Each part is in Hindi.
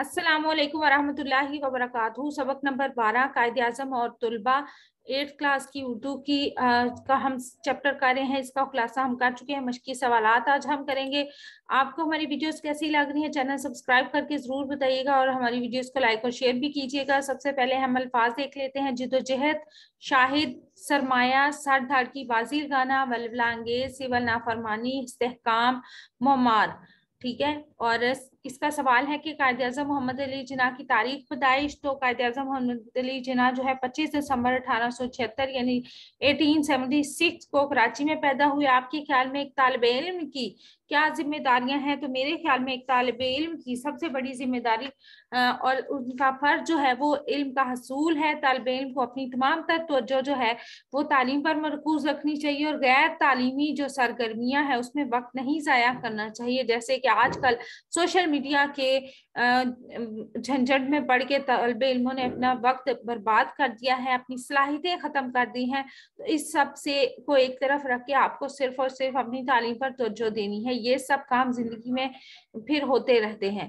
असलम वरहमल वबरक सबक नंबर बारह कायद अजम और तलबा एट्थ क्लास की उर्दू की आ, का हम चैप्टर कर रहे हैं इसका खुलासा हम कर चुके हैं मशक़ी सवाल आज हम करेंगे आपको हमारी वीडियोस कैसी लग रही है चैनल सब्सक्राइब करके ज़रूर बताइएगा और हमारी वीडियोस को लाइक और शेयर भी कीजिएगा सबसे पहले हम अल्फाज देख लेते हैं जिदोजहद शाहिद सरमाया सर धाड़ की बाजीर गाना वलवलांगेज सिवल नाफरमानी इस्तेकाम मोमार ठीक है और इसका सवाल है कि कायद अजम मोहम्मद अली जिना की तारीख पदाइश तो कायद अजम मोहम्मद अली जिना जो है 25 दिसंबर अठारह सौ छिहत्तर यानी 1876 को कराची में पैदा हुए आपके ख्याल में एक तालब इलम की क्या जिम्मेदारियां हैं तो मेरे ख्याल में एक तालब इलम की सबसे बड़ी जिम्मेदारी और उनका फर्ज जो है वो इल्म का हसूल है तालब इलम को अपनी तमाम तर तो जो है वो तालीम पर मरकूज रखनी चाहिए और गैर तालीमी जो सरगर्मियाँ हैं उसमें वक्त नहीं ज़ाया करना चाहिए जैसे कि आजकल सोशल मीडिया के झंझट में पढ़ के तलब इल्मों ने अपना वक्त बर्बाद कर दिया है अपनी सलाहित ख़त्म कर दी हैं तो इस सब से को एक तरफ रख के आपको सिर्फ और सिर्फ अपनी तालीम पर तोजो देनी है ये सब काम ज़िंदगी में फिर होते रहते हैं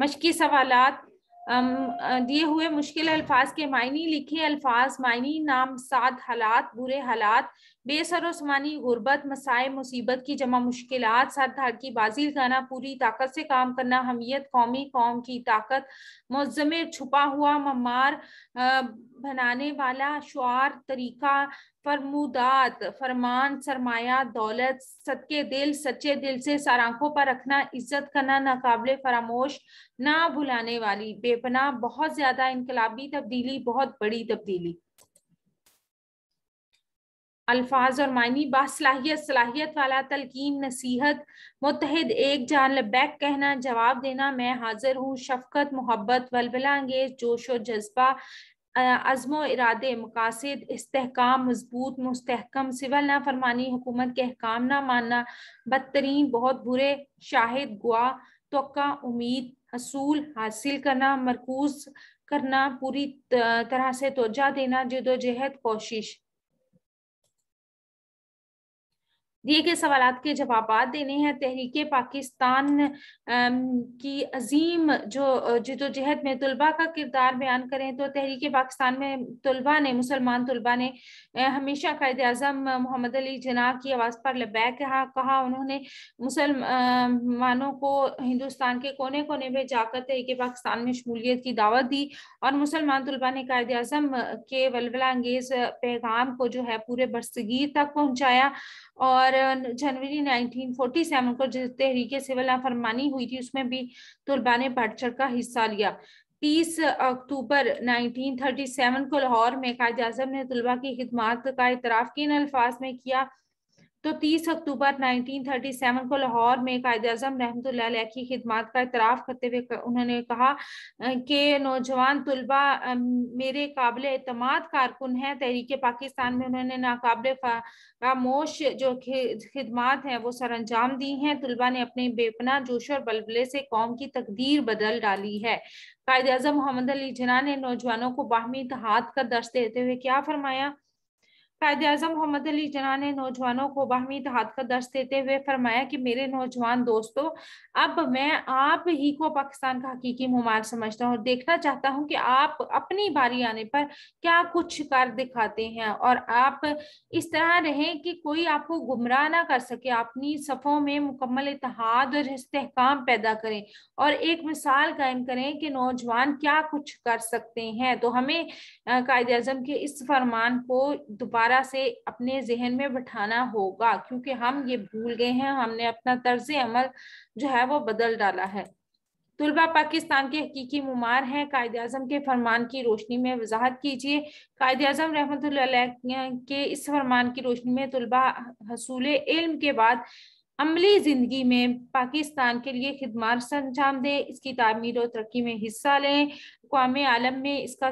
मशक़ी सवालत दिए हुए मुश्किल अल्फाज के मायने लिखे अल्फाज मायने नाम सात हालात बुरे हालात बेसरोसमानी गुर्बत मसाए मुसीबत की जमा मुश्किल सरधार की बाजी लगाना पूरी ताकत से काम करना हमियत कौमी कौम की ताकत मुजमर छुपा हुआ ममार बनाने वाला शुआर तरीका फरमूदात फरमान सरमाया दौलत सदके दिल सच्चे दिल से सर आंखों पर रखना इज्जत करना नाकबले फरामोश ना भुलाने वाली बेपना बहुत ज्यादा इनकलाबी तब्दीली बहुत बड़ी तब्दीली अल्फाज और मायनी बाहियत सलाहियत वाला तलकीन नसीहत मुतहद एक जान लबैक कहना जवाब देना मैं हाजिर हूँ शफकत मोहब्बत वलबला अंगेज जोश और जज्बा अज़म इरादे मकासद इसकाम मजबूत मस्तकम सिवल फरमानी हुकूमत के अहकाम ना मानना बदतरीन बहुत बुरे शाहिद गुआ तो उम्मीद असूल हासिल करना मरकूज करना पूरी तरह से तोजा देना जदोजहद कोशिश दिए गए सवाल के जवाब देने हैं तहरीक पाकिस्तान की अजीम जो जदोजहद में तलबा का किरदार बयान करें तो तहरीक पाकिस्तान में तलबा ने मुसलमान तलबा ने हमेशा कैद अजम मोहम्मद अली जना की आवाज़ पर लबैक कहा कहा उन्होंने मुसलमानों को हिंदुस्तान के कोने कोने में जाकर तहरीक पाकिस्तान में शमूलियत की दावत दी और मुसलमान तलबा ने कैद अजम के वलवला अंगेज पैगाम को जो है पूरे बरसगीर तक पहुँचाया और जनवरी 1947 को जिस तहरीक सिविल फरमानी हुई थी उसमें भी तुलबा ने बढ़ चढ़ का हिस्सा लिया 30 अक्टूबर 1937 को लाहौर में कायद अजम ने तलबा की खिदमात का इतराफ़ किन अल्फाज में किया तो 30 अक्टूबर 1937 को लाहौर में कायद अजम रहमत की खिदमत का इतराफ़ करते हुए उन्होंने कहा कि नौजवान तलबा मेरे काबिल अतमाद कारकुन हैं तहरीक पाकिस्तान में उन्होंने नाकबिल खामोश जो खिदमत हैं वो सर अंजाम दी हैं तलबा ने अपने बेपना जोश और बलबले से कौम की तकदीर बदल डाली है कायद अजम मोहम्मद अली जना ने नौजवानों को बाहमी इतिहाद का दर्श देते हुए क्या फरमाया कायद अजम मोहम्मद अली जना ने नौजवानों को बाहमी इतिहाद का दर्श देते हुए फरमाया कि मेरे नौजवान दोस्तों अब मैं आप ही को पाकिस्तान का हकीकी ममार समझता हूँ और देखना चाहता हूँ कि आप अपनी बारी आने पर क्या कुछ कर दिखाते हैं और आप इस तरह रहें कि कोई आपको गुमराह ना कर सके अपनी सफ़ों में मुकम्मल इतिहाद और इसकाम पैदा करें और एक मिसाल कायम करें कि नौजवान क्या कुछ कर सकते हैं तो हमें कायद अजम के इस फरमान को दोबारा दोबारा से अपने जहन में बिठाना होगा क्योंकि हम ये भूल गए हैं हमने अपना तर्ज अमल जो है वो बदल डाला है तुलबा पाकिस्तान के हकीकी मुमार हैं कायद अजम के फरमान की रोशनी में वजाहत कीजिए कायद अजम रहमत के इस फरमान की रोशनी में तुलबा हसूल इल्म के बाद अमली ज़िंदगी में पाकिस्तान के लिए खदमात अंजाम दें इसकी तमीर और तरक्की में हिस्सा लें अवाम आलम में इसका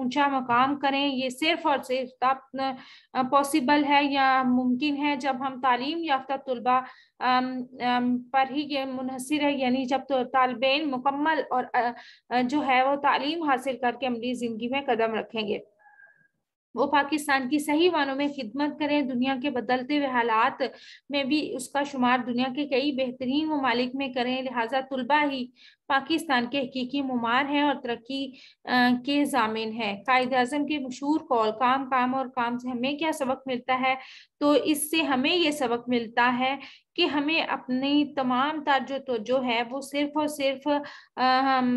ऊंचा मकाम करें ये सिर्फ और सिर्फ तब पॉसिबल है या मुमकिन है जब हम तालीम याफ्ता तलबा पर ही ये मुनहसर है यानी जब तो तालब मुकम्मल और जो है वो तालीम हासिल करके अमली ज़िंदगी में कदम रखेंगे वो पाकिस्तान की सही मानों में खिदमत करें दुनिया के बदलते हुए हालात में भी उसका शुमार दुनिया के कई बेहतरीन ममालिक में करें लिहाजा तलबा ही पाकिस्तान के हकीकी ममार हैं और तरक्की के जामिन हैं कायद अजम के मशहूर कौल काम काम और काम से हमें क्या सबक मिलता है तो इससे हमें ये सबक मिलता है कि हमें अपनी तमाम जो तो है वो सिर्फ और सिर्फ हम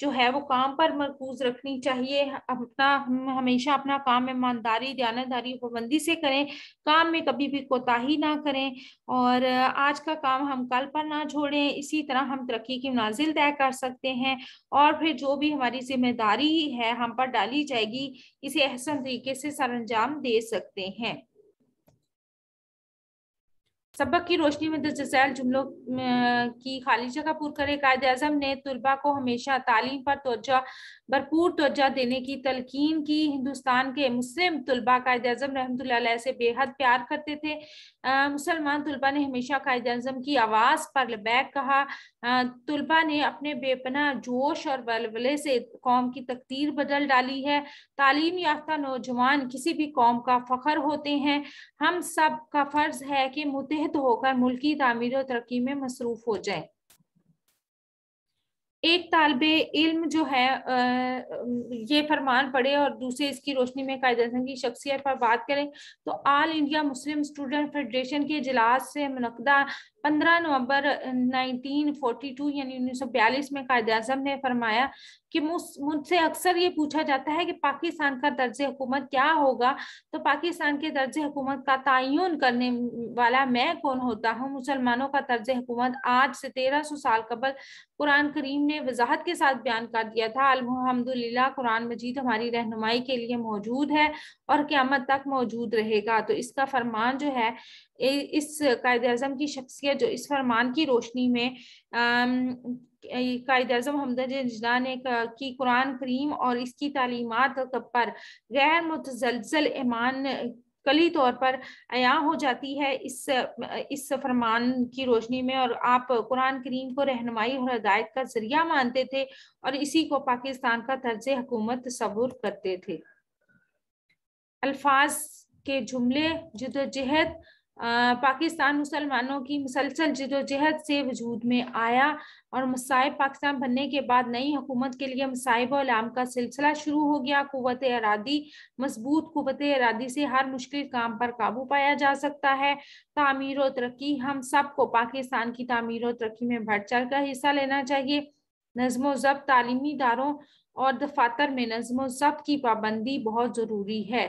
जो है वो काम पर मरकूज रखनी चाहिए अपना हम हमेशा अपना काम ईमानदारी दयानदारी पाबंदी से करें काम में कभी भी कोताही ना करें और आज का काम हम कल पर ना छोड़ें इसी तरह हम तरक्की की मनाजिल तय कर सकते हैं और फिर जो भी हमारी जिम्मेदारी है हम पर डाली जाएगी इसे अहसन तरीके से अंजाम दे सकते हैं सबक की रोशनी में दिलचस्ल जुमलों की खाली जगह पूर करे कायद अजम ने तलबा को हमेशा तालीम पर तोजा भरपूर तोजा देने की तलकिन की हिंदुस्तान के मुस्लिम तलबा कायद अजम रहमत से बेहद प्यार करते थे मुसलमान तलबा ने हमेशा कायद अजम की आवाज़ पर लबैक कहा तलबा ने अपने बेपना जोश और बलबले से कौम की तकदीर बदल डाली है तालीम याफ्ता नौजवान किसी भी कौम का फ़ख्र होते हैं हम सब का फ़र्ज़ है कि मुतह तो होकर मुल्क की तमीर और तरक्की में मसरूफ हो जाए एक तालब इल्म जो है ये फरमान पढ़े और दूसरे इसकी रोशनी में कायदा की शख्सियत पर बात करें तो all India Muslim student federation के इजलास से मनदा पंद्रह नवंबर 1942 यानी 1942 में कायद अजम ने फरमाया कि मुझसे अक्सर ये पूछा जाता है कि पाकिस्तान का दर्ज हुकूमत क्या होगा तो पाकिस्तान के दर्ज हुकूमत का तयन करने वाला मैं कौन होता हूँ मुसलमानों का दर्ज हुकूमत आज से 1300 साल कबल कुरान करीम ने वजाहत के साथ बयान कर दिया था अलहमदुल्ला कुरान मजीद हमारी रहनुमाई के लिए मौजूद है और क़्यामत तक मौजूद रहेगा तो इसका फरमान जो है इस कायद अजम की शख्सियत जो इस फरमान की रोशनी में कायद अजम हमदा ने की कुरान करीम और इसकी तालीमत पर गैर मुतजलजल ईमान कली तौर पर अया हो जाती है इस इस फरमान की रोशनी में और आप कुरान करीम को रहनमाई और हदायत का जरिया मानते थे और इसी को पाकिस्तान का तर्ज हुकूमत तस्वुर करते थे अल्फाज के जुमले जदोजहद पाकिस्तान मुसलमानों की मुसलसल जदोजहद से वजूद में आया और मसाइब पाकिस्तान बनने के बाद नई हुकूमत के लिए मसाइब आलाम का सिलसिला शुरू हो गया कुत इरादी मजबूत कुत इरादी से हर मुश्किल काम पर काबू पाया जा सकता है तमीर व तरक्की हम सबको पाकिस्तान की तमीर व तरक्की में बढ़ चढ़ कर हिस्सा लेना चाहिए नज्म ज़ब तालीमी इदारों और दफातर में नज्म ज़ब की पाबंदी बहुत ज़रूरी है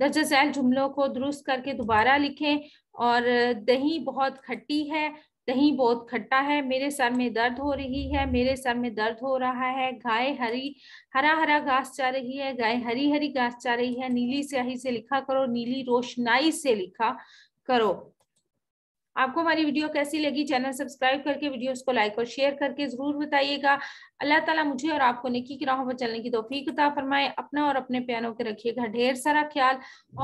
दर्ज झैल जुमलों को दुरुस्त करके दोबारा लिखें और दही बहुत खट्टी है दही बहुत खट्टा है मेरे सर में दर्द हो रही है मेरे सर में दर्द हो रहा है गाय हरी हरा हरा घास चाह रही है गाय हरी हरी घास चाह रही है नीली स्याही से लिखा करो नीली रोशनाई से लिखा करो आपको हमारी वीडियो कैसी लगी चैनल सब्सक्राइब करके वीडियोस को लाइक और शेयर करके जरूर बताइएगा अल्लाह ताला मुझे और आपको निकी की राहों पर चलने की तोफीक फरमाए अपना और अपने प्यारों के रखिएगा ढेर सारा ख्याल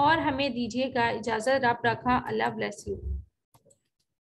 और हमें दीजिएगा इजाजत रब रखा अल्लाह ब्लेस यू